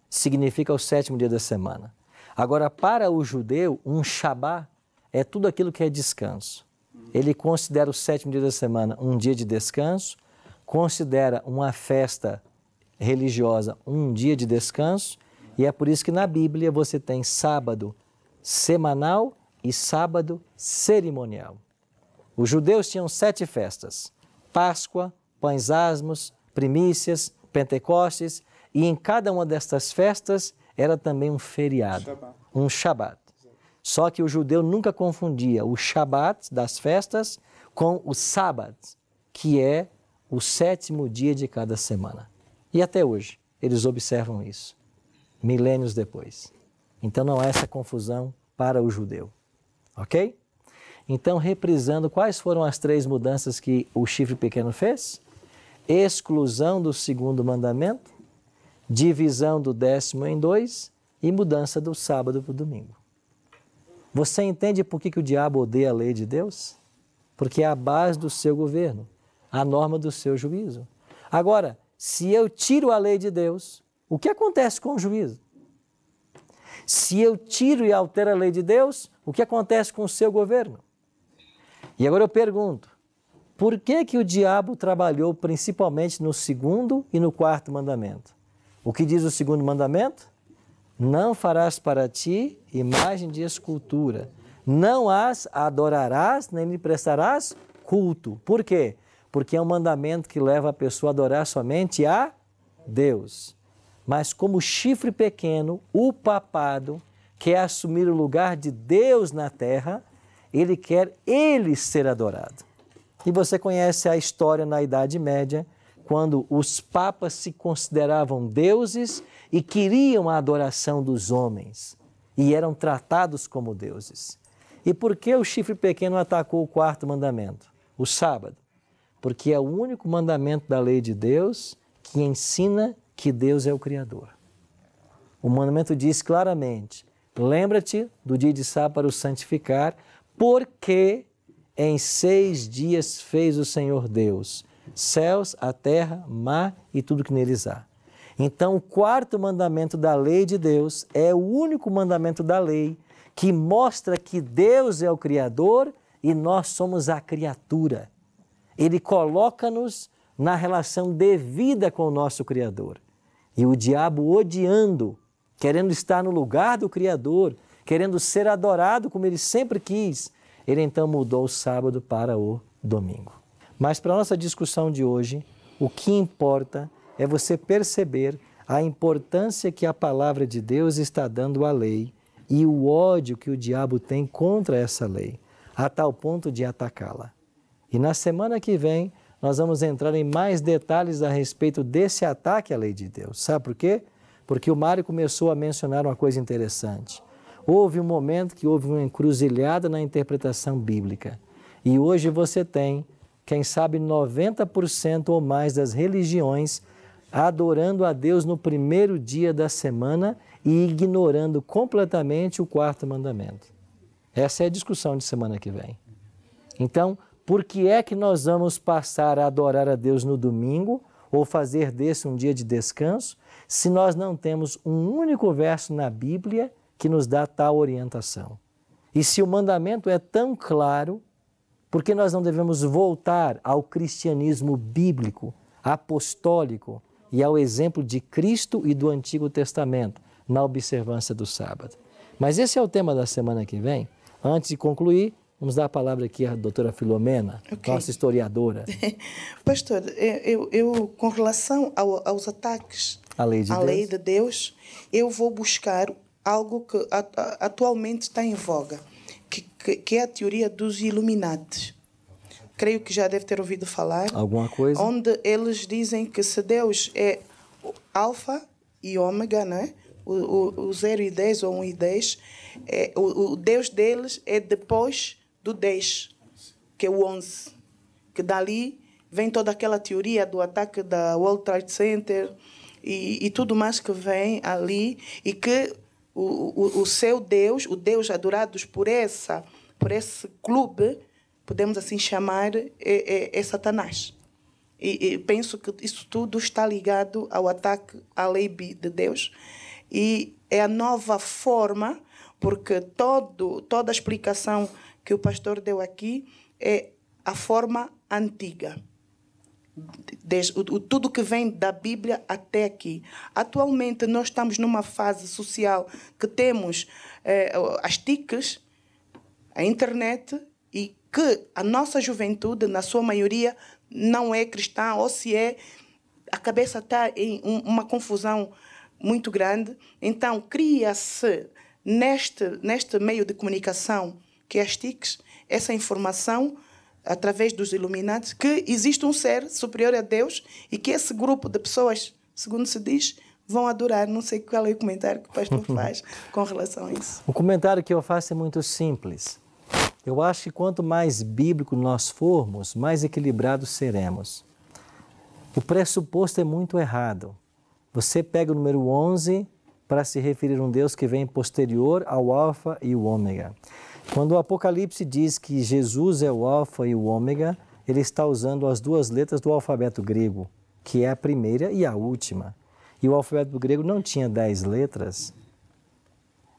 significa o sétimo dia da semana. Agora, para o judeu, um Shabat é tudo aquilo que é descanso. Ele considera o sétimo dia da semana um dia de descanso, considera uma festa religiosa um dia de descanso e é por isso que na Bíblia você tem sábado semanal e sábado cerimonial. Os judeus tinham sete festas: Páscoa, Pães Asmos, Primícias, Pentecostes, e em cada uma destas festas era também um feriado, Shabbat. um Shabat. Só que o judeu nunca confundia o Shabat das festas com o sábado, que é o sétimo dia de cada semana. E até hoje eles observam isso milênios depois. Então não há essa confusão para o judeu. Ok? Então, reprisando, quais foram as três mudanças que o chifre pequeno fez? Exclusão do segundo mandamento, divisão do décimo em dois e mudança do sábado para o domingo. Você entende por que, que o diabo odeia a lei de Deus? Porque é a base do seu governo, a norma do seu juízo. Agora, se eu tiro a lei de Deus, o que acontece com o juízo? Se eu tiro e altero a lei de Deus, o que acontece com o seu governo? E agora eu pergunto, por que, que o diabo trabalhou principalmente no segundo e no quarto mandamento? O que diz o segundo mandamento? Não farás para ti imagem de escultura, não as adorarás, nem lhe prestarás culto. Por quê? Porque é um mandamento que leva a pessoa a adorar somente a Deus. Mas como chifre pequeno, o papado quer assumir o lugar de Deus na terra, ele quer ele ser adorado. E você conhece a história na Idade Média, quando os papas se consideravam deuses e queriam a adoração dos homens e eram tratados como deuses. E por que o chifre pequeno atacou o quarto mandamento, o sábado? Porque é o único mandamento da lei de Deus que ensina que Deus é o Criador. O mandamento diz claramente: lembra-te do dia de sábado para o santificar, porque em seis dias fez o Senhor Deus céus, a terra, mar e tudo que neles há. Então, o quarto mandamento da lei de Deus é o único mandamento da lei que mostra que Deus é o Criador e nós somos a criatura. Ele coloca-nos na relação devida com o nosso Criador. E o diabo odiando, querendo estar no lugar do Criador, querendo ser adorado como ele sempre quis, ele então mudou o sábado para o domingo. Mas para a nossa discussão de hoje, o que importa é você perceber a importância que a palavra de Deus está dando à lei e o ódio que o diabo tem contra essa lei, a tal ponto de atacá-la. E na semana que vem, nós vamos entrar em mais detalhes a respeito desse ataque à lei de Deus. Sabe por quê? Porque o Mário começou a mencionar uma coisa interessante. Houve um momento que houve uma encruzilhada na interpretação bíblica. E hoje você tem, quem sabe, 90% ou mais das religiões adorando a Deus no primeiro dia da semana e ignorando completamente o quarto mandamento. Essa é a discussão de semana que vem. Então, por que é que nós vamos passar a adorar a Deus no domingo ou fazer desse um dia de descanso, se nós não temos um único verso na Bíblia que nos dá tal orientação? E se o mandamento é tão claro, por que nós não devemos voltar ao cristianismo bíblico, apostólico e ao exemplo de Cristo e do Antigo Testamento na observância do sábado? Mas esse é o tema da semana que vem. Antes de concluir, Vamos dar a palavra aqui à doutora Filomena, okay. nossa historiadora. Pastor, eu, eu com relação ao, aos ataques à lei, de, à Deus. lei de Deus, eu vou buscar algo que atualmente está em voga, que, que, que é a teoria dos Illuminati. Creio que já deve ter ouvido falar. Alguma coisa? Onde eles dizem que se Deus é alfa e ômega, não é? o, o, o 0 e 10 ou 1 um e 10, é, o, o Deus deles é depois do 10, que é o 11, que dali vem toda aquela teoria do ataque da World Trade Center e, e tudo mais que vem ali e que o, o, o seu Deus, o Deus adorados por essa, por esse clube, podemos assim chamar, é, é, é Satanás. E, e, penso que isso tudo está ligado ao ataque à lei de Deus e é a nova forma, porque todo, toda a explicação que o pastor deu aqui é a forma antiga. Desde, o, tudo que vem da Bíblia até aqui. Atualmente, nós estamos numa fase social que temos eh, as TICs, a internet, e que a nossa juventude, na sua maioria, não é cristã, ou se é, a cabeça está em um, uma confusão muito grande. Então, cria-se neste, neste meio de comunicação que as é TICs, essa informação através dos iluminados, que existe um ser superior a Deus e que esse grupo de pessoas, segundo se diz, vão adorar. Não sei qual é o comentário que o pastor faz com relação a isso. O comentário que eu faço é muito simples. Eu acho que quanto mais bíblico nós formos, mais equilibrados seremos. O pressuposto é muito errado. Você pega o número 11 para se referir a um Deus que vem posterior ao Alfa e o Ômega. Quando o Apocalipse diz que Jesus é o Alfa e o Ômega, ele está usando as duas letras do alfabeto grego, que é a primeira e a última. E o alfabeto grego não tinha dez letras.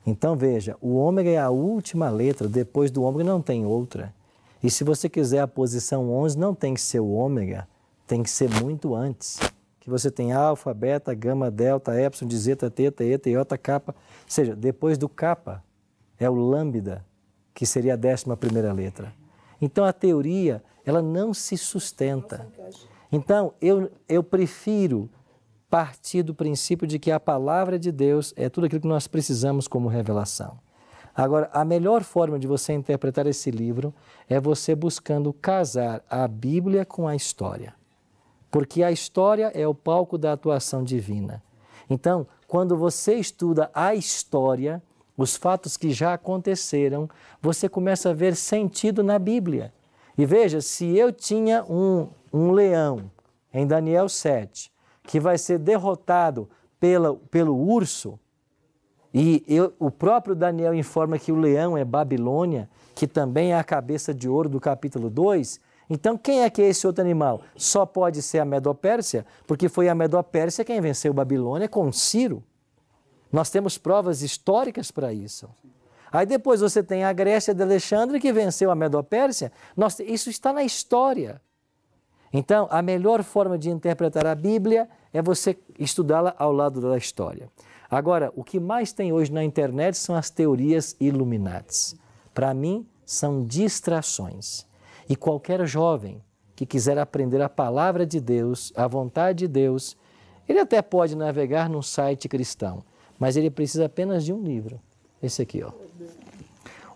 Então veja, o ômega é a última letra, depois do ômega não tem outra. E se você quiser a posição 11, não tem que ser o ômega, tem que ser muito antes. Que você tem alfa, beta, gama, delta, epsilon, zeta, teta, eta, iota, kappa. Ou seja, depois do kappa é o lambda, que seria a décima primeira letra. Então a teoria, ela não se sustenta. Então eu, eu prefiro partir do princípio de que a palavra de Deus é tudo aquilo que nós precisamos como revelação. Agora, a melhor forma de você interpretar esse livro é você buscando casar a Bíblia com a história. Porque a história é o palco da atuação divina. Então, quando você estuda a história, os fatos que já aconteceram, você começa a ver sentido na Bíblia. E veja, se eu tinha um, um leão em Daniel 7, que vai ser derrotado pela, pelo urso, e eu, o próprio Daniel informa que o leão é Babilônia, que também é a cabeça de ouro do capítulo 2. Então, quem é que é esse outro animal? Só pode ser a Medopérsia, porque foi a Medopérsia quem venceu Babilônia com Ciro. Nós temos provas históricas para isso. Aí depois você tem a Grécia de Alexandre que venceu a Medopérsia. Pérsia. isso está na história. Então, a melhor forma de interpretar a Bíblia é você estudá-la ao lado da história. Agora, o que mais tem hoje na internet são as teorias iluminadas. Para mim, são distrações. E qualquer jovem que quiser aprender a palavra de Deus, a vontade de Deus, ele até pode navegar num site cristão, mas ele precisa apenas de um livro. Esse aqui, ó.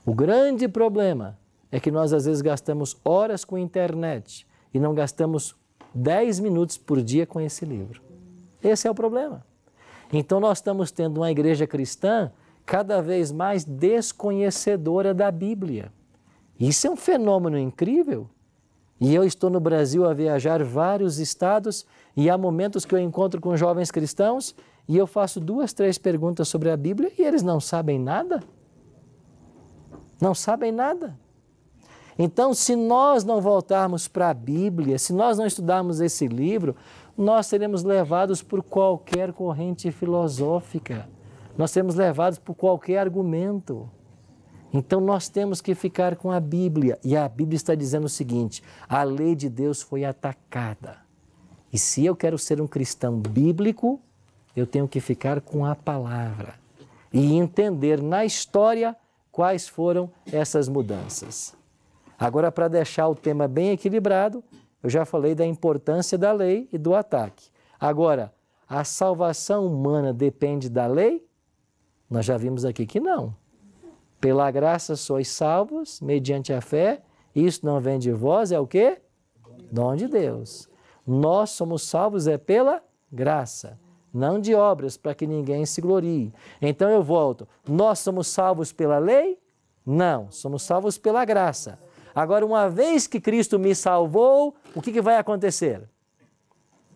O grande problema é que nós às vezes gastamos horas com internet e não gastamos 10 minutos por dia com esse livro. Esse é o problema. Então nós estamos tendo uma igreja cristã cada vez mais desconhecedora da Bíblia. Isso é um fenômeno incrível. E eu estou no Brasil a viajar vários estados e há momentos que eu encontro com jovens cristãos e eu faço duas, três perguntas sobre a Bíblia e eles não sabem nada? Não sabem nada. Então, se nós não voltarmos para a Bíblia, se nós não estudarmos esse livro, nós seremos levados por qualquer corrente filosófica, nós seremos levados por qualquer argumento. Então, nós temos que ficar com a Bíblia. E a Bíblia está dizendo o seguinte: a lei de Deus foi atacada. E se eu quero ser um cristão bíblico, eu tenho que ficar com a palavra e entender na história quais foram essas mudanças. Agora, para deixar o tema bem equilibrado, eu já falei da importância da lei e do ataque. Agora, a salvação humana depende da lei? Nós já vimos aqui que não. Pela graça sois salvos, mediante a fé, isso não vem de vós, é o quê? Dom de Deus. Nós somos salvos é pela graça não de obras, para que ninguém se glorie. Então eu volto. Nós somos salvos pela lei? Não, somos salvos pela graça. Agora, uma vez que Cristo me salvou, o que, que vai acontecer?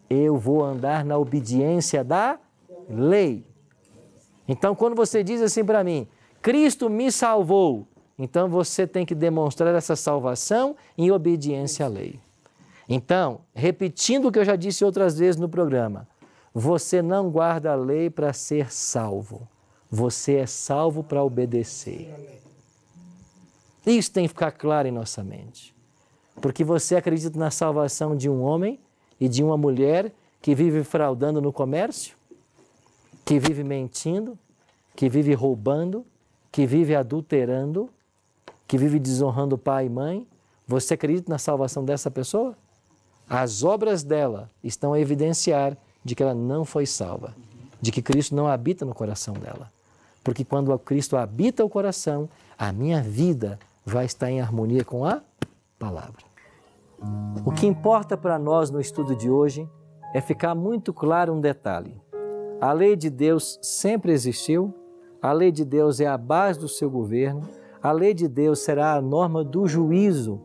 Eu vou andar na obediência da lei. Então, quando você diz assim para mim, Cristo me salvou, então você tem que demonstrar essa salvação em obediência à lei. Então, repetindo o que eu já disse outras vezes no programa, você não guarda a lei para ser salvo. Você é salvo para obedecer. Isso tem que ficar claro em nossa mente. Porque você acredita na salvação de um homem e de uma mulher que vive fraudando no comércio, que vive mentindo, que vive roubando, que vive adulterando, que vive desonrando pai e mãe. Você acredita na salvação dessa pessoa? As obras dela estão a evidenciar de que ela não foi salva, de que Cristo não habita no coração dela. Porque quando Cristo habita o coração, a minha vida vai estar em harmonia com a palavra. O que importa para nós no estudo de hoje é ficar muito claro um detalhe. A lei de Deus sempre existiu, a lei de Deus é a base do seu governo, a lei de Deus será a norma do juízo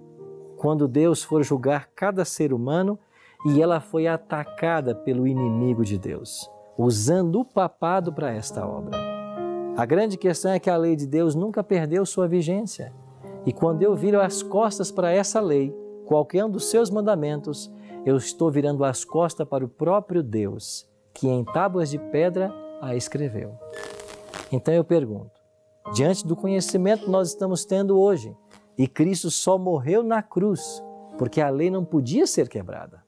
quando Deus for julgar cada ser humano e ela foi atacada pelo inimigo de Deus, usando o papado para esta obra. A grande questão é que a lei de Deus nunca perdeu sua vigência. E quando eu viro as costas para essa lei, qualquer um dos seus mandamentos, eu estou virando as costas para o próprio Deus, que em tábuas de pedra a escreveu. Então eu pergunto: diante do conhecimento que nós estamos tendo hoje, e Cristo só morreu na cruz, porque a lei não podia ser quebrada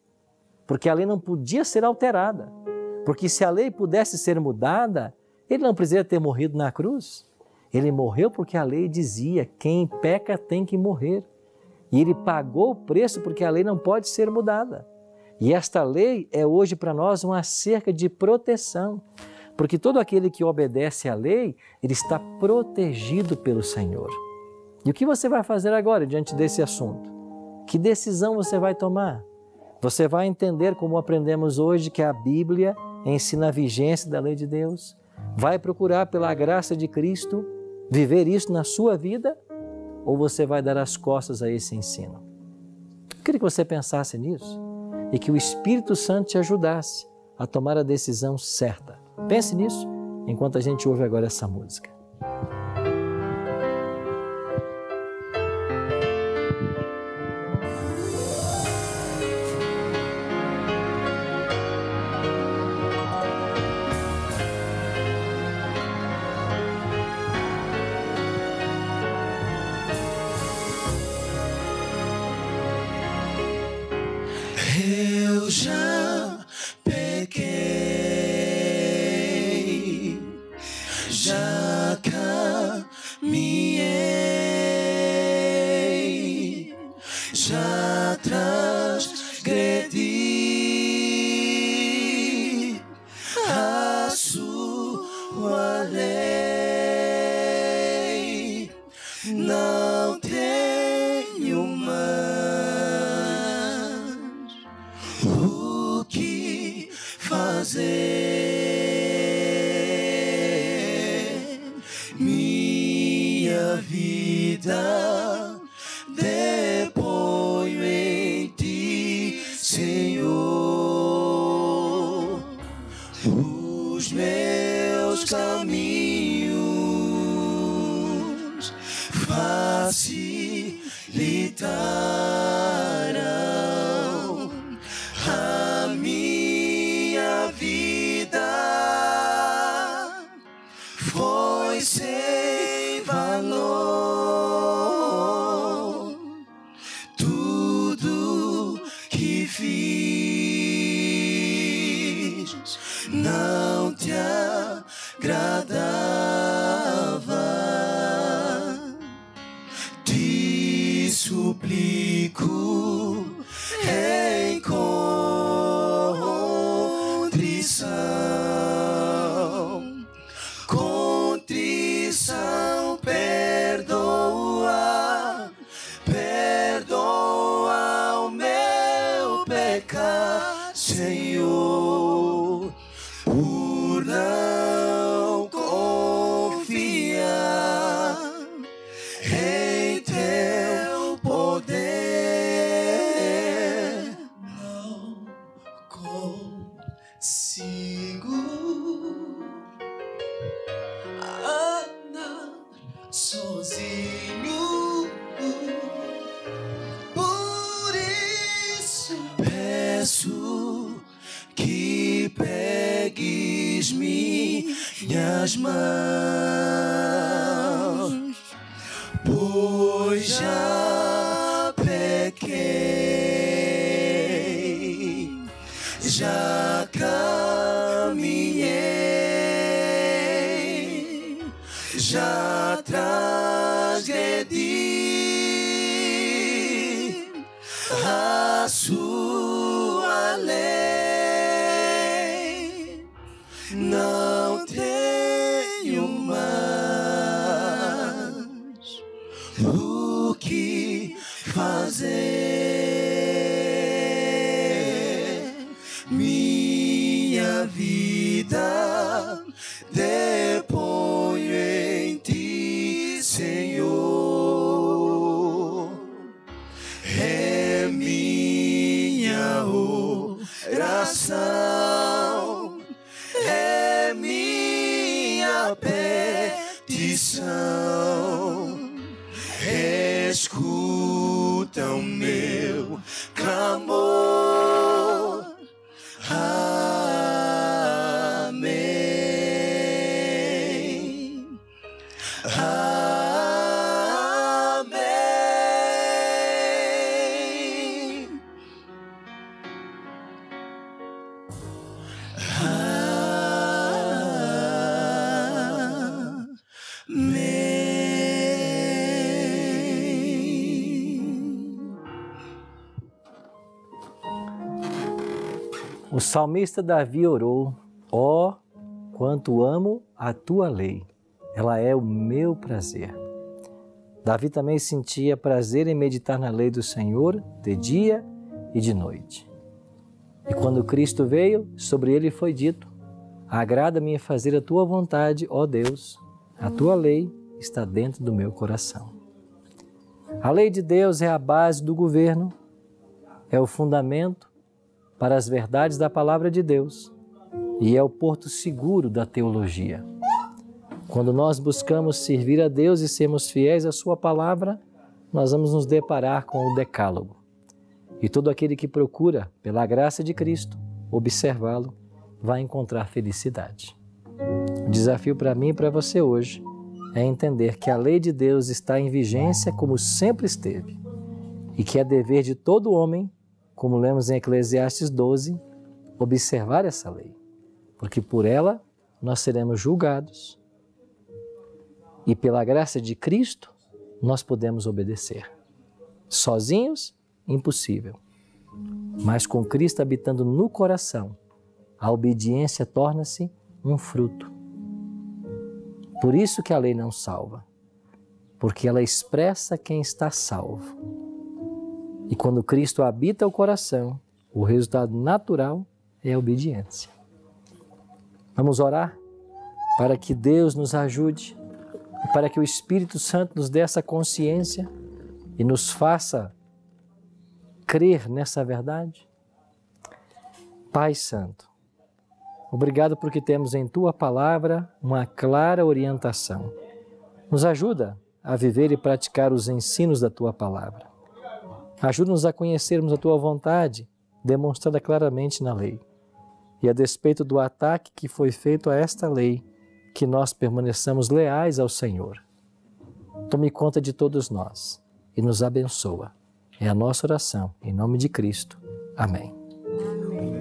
porque a lei não podia ser alterada. Porque se a lei pudesse ser mudada, ele não precisaria ter morrido na cruz. Ele morreu porque a lei dizia: quem peca tem que morrer. E ele pagou o preço porque a lei não pode ser mudada. E esta lei é hoje para nós uma cerca de proteção, porque todo aquele que obedece à lei, ele está protegido pelo Senhor. E o que você vai fazer agora diante desse assunto? Que decisão você vai tomar? Você vai entender como aprendemos hoje que a Bíblia ensina a vigência da lei de Deus. Vai procurar pela graça de Cristo viver isso na sua vida ou você vai dar as costas a esse ensino? Eu queria que você pensasse nisso e que o Espírito Santo te ajudasse a tomar a decisão certa. Pense nisso enquanto a gente ouve agora essa música. illusion escuta o meu salmista Davi orou: Ó, oh, quanto amo a tua lei, ela é o meu prazer. Davi também sentia prazer em meditar na lei do Senhor de dia e de noite. E quando Cristo veio, sobre ele foi dito: Agrada-me em fazer a tua vontade, ó Deus, a tua lei está dentro do meu coração. A lei de Deus é a base do governo, é o fundamento para as verdades da palavra de Deus e é o porto seguro da teologia. Quando nós buscamos servir a Deus e sermos fiéis à Sua palavra, nós vamos nos deparar com o Decálogo. E todo aquele que procura, pela graça de Cristo, observá-lo, vai encontrar felicidade. O desafio para mim e para você hoje é entender que a lei de Deus está em vigência como sempre esteve e que é dever de todo homem como lemos em Eclesiastes 12, observar essa lei, porque por ela nós seremos julgados e pela graça de Cristo nós podemos obedecer. Sozinhos, impossível. Mas com Cristo habitando no coração, a obediência torna-se um fruto. Por isso que a lei não salva, porque ela expressa quem está salvo. E quando Cristo habita o coração, o resultado natural é a obediência. Vamos orar para que Deus nos ajude, e para que o Espírito Santo nos dê essa consciência e nos faça crer nessa verdade? Pai Santo, obrigado porque temos em Tua palavra uma clara orientação. Nos ajuda a viver e praticar os ensinos da Tua palavra. Ajuda-nos a conhecermos a tua vontade, demonstrada claramente na lei. E a despeito do ataque que foi feito a esta lei, que nós permaneçamos leais ao Senhor. Tome conta de todos nós e nos abençoa. É a nossa oração, em nome de Cristo. Amém. Amém.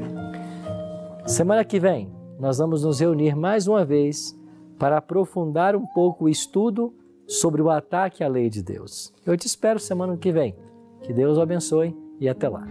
Semana que vem, nós vamos nos reunir mais uma vez para aprofundar um pouco o estudo sobre o ataque à lei de Deus. Eu te espero semana que vem que Deus o abençoe e até lá.